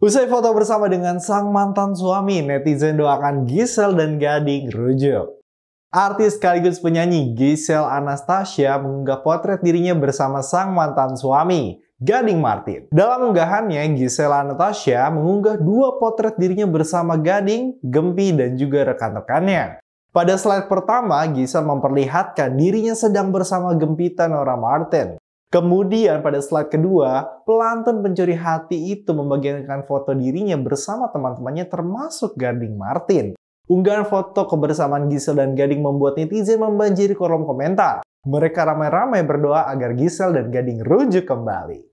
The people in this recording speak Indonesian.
Usai foto bersama dengan sang mantan suami, netizen doakan Gisel dan Gading rujuk. Artis sekaligus penyanyi Gisel Anastasia mengunggah potret dirinya bersama sang mantan suami, Gading Martin. Dalam unggahannya, Giselle Anastasia mengunggah dua potret dirinya bersama Gading, Gempi, dan juga rekan-rekannya. Pada slide pertama, Gisel memperlihatkan dirinya sedang bersama Gempita Nora Martin. Kemudian pada slide kedua, pelantun pencuri hati itu membagikan foto dirinya bersama teman-temannya termasuk Gading Martin. Unggahan foto kebersamaan Gisel dan Gading membuat netizen membanjiri kolom komentar. Mereka ramai-ramai berdoa agar Gisel dan Gading rujuk kembali.